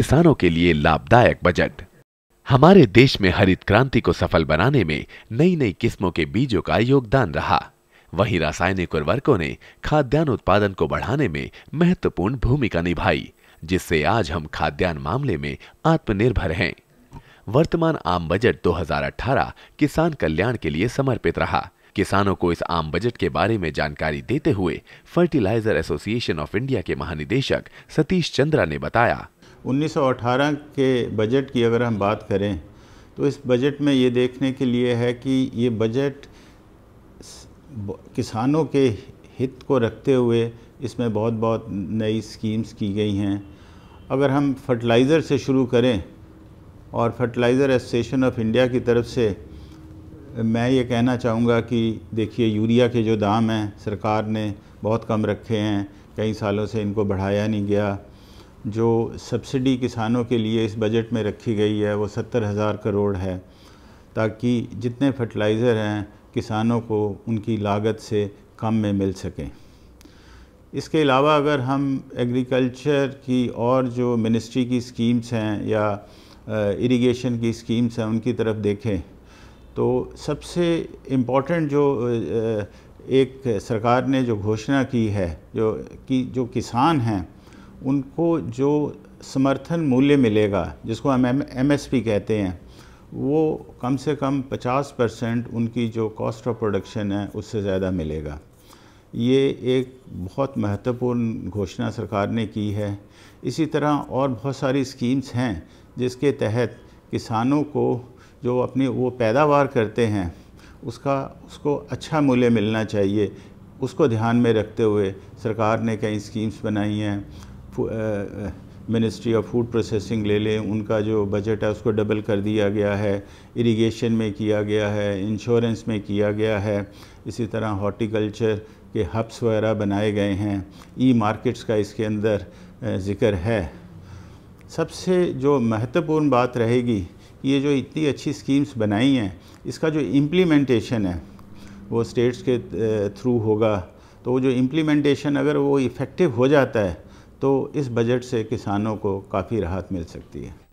किसानों के लिए लाभदायक बजट हमारे देश में हरित क्रांति को सफल बनाने में नई नई किस्मों के बीजों का योगदान रहा वहीं रासायनिक उर्वरकों ने खाद्यान्न उत्पादन को बढ़ाने में महत्वपूर्ण भूमिका निभाई जिससे आज हम खाद्यान्न मामले में आत्मनिर्भर हैं वर्तमान आम बजट 2018 किसान कल्याण के लिए समर्पित रहा किसानों को इस आम बजट के बारे में जानकारी देते हुए फर्टिलाइजर एसोसिएशन ऑफ इंडिया के महानिदेशक सतीश चंद्रा ने बताया 1918 के बजट की अगर हम बात करें तो इस बजट में ये देखने के लिए है कि ये बजट किसानों के हित को रखते हुए इसमें बहुत बहुत नई स्कीम्स की गई हैं अगर हम फर्टिलाइज़र से शुरू करें और फर्टिलाइज़र एसोसिएशन ऑफ इंडिया की तरफ से मैं ये कहना चाहूँगा कि देखिए यूरिया के जो दाम हैं सरकार ने बहुत कम रखे हैं कई सालों से इनको बढ़ाया नहीं गया जो सब्सिडी किसानों के लिए इस बजट में रखी गई है वो सत्तर हज़ार करोड़ है ताकि जितने फर्टिलाइज़र हैं किसानों को उनकी लागत से कम में मिल सकें इसके अलावा अगर हम एग्रीकल्चर की और जो मिनिस्ट्री की स्कीम्स हैं या इरिगेशन की स्कीम्स हैं उनकी तरफ देखें तो सबसे इम्पॉर्टेंट जो एक सरकार ने जो घोषणा की है जो कि जो किसान हैं उनको जो समर्थन मूल्य मिलेगा जिसको हम एम एस पी कहते हैं वो कम से कम 50 परसेंट उनकी जो कॉस्ट ऑफ प्रोडक्शन है उससे ज़्यादा मिलेगा ये एक बहुत महत्वपूर्ण घोषणा सरकार ने की है इसी तरह और बहुत सारी स्कीम्स हैं जिसके तहत किसानों को जो अपनी वो पैदावार करते हैं उसका उसको अच्छा मूल्य मिलना चाहिए उसको ध्यान में रखते हुए सरकार ने कई स्कीम्स बनाई हैं मिनिस्ट्री ऑफ फूड प्रोसेसिंग ले लें उनका जो बजट है उसको डबल कर दिया गया है इरिगेशन में किया गया है इंश्योरेंस में किया गया है इसी तरह हॉर्टिकल्चर के हब्स वगैरह बनाए गए हैं ई मार्केट्स का इसके अंदर ज़िक्र है सबसे जो महत्वपूर्ण बात रहेगी ये जो इतनी अच्छी स्कीम्स बनाई हैं इसका जो इम्प्लीमेंटेशन है वो स्टेट्स के थ्रू होगा तो वो जो इम्प्लीमेंटेशन अगर वो इफ़ेक्टिव हो जाता है तो इस बजट से किसानों को काफ़ी राहत मिल सकती है